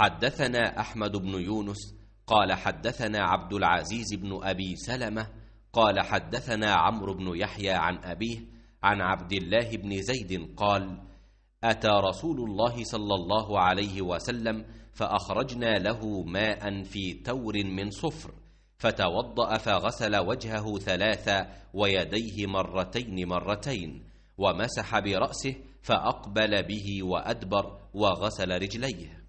حدثنا أحمد بن يونس قال حدثنا عبد العزيز بن أبي سلمة قال حدثنا عمرو بن يحيى عن أبيه عن عبد الله بن زيد قال أتى رسول الله صلى الله عليه وسلم فأخرجنا له ماء في تور من صفر فتوضأ فغسل وجهه ثلاثا ويديه مرتين مرتين ومسح برأسه فأقبل به وأدبر وغسل رجليه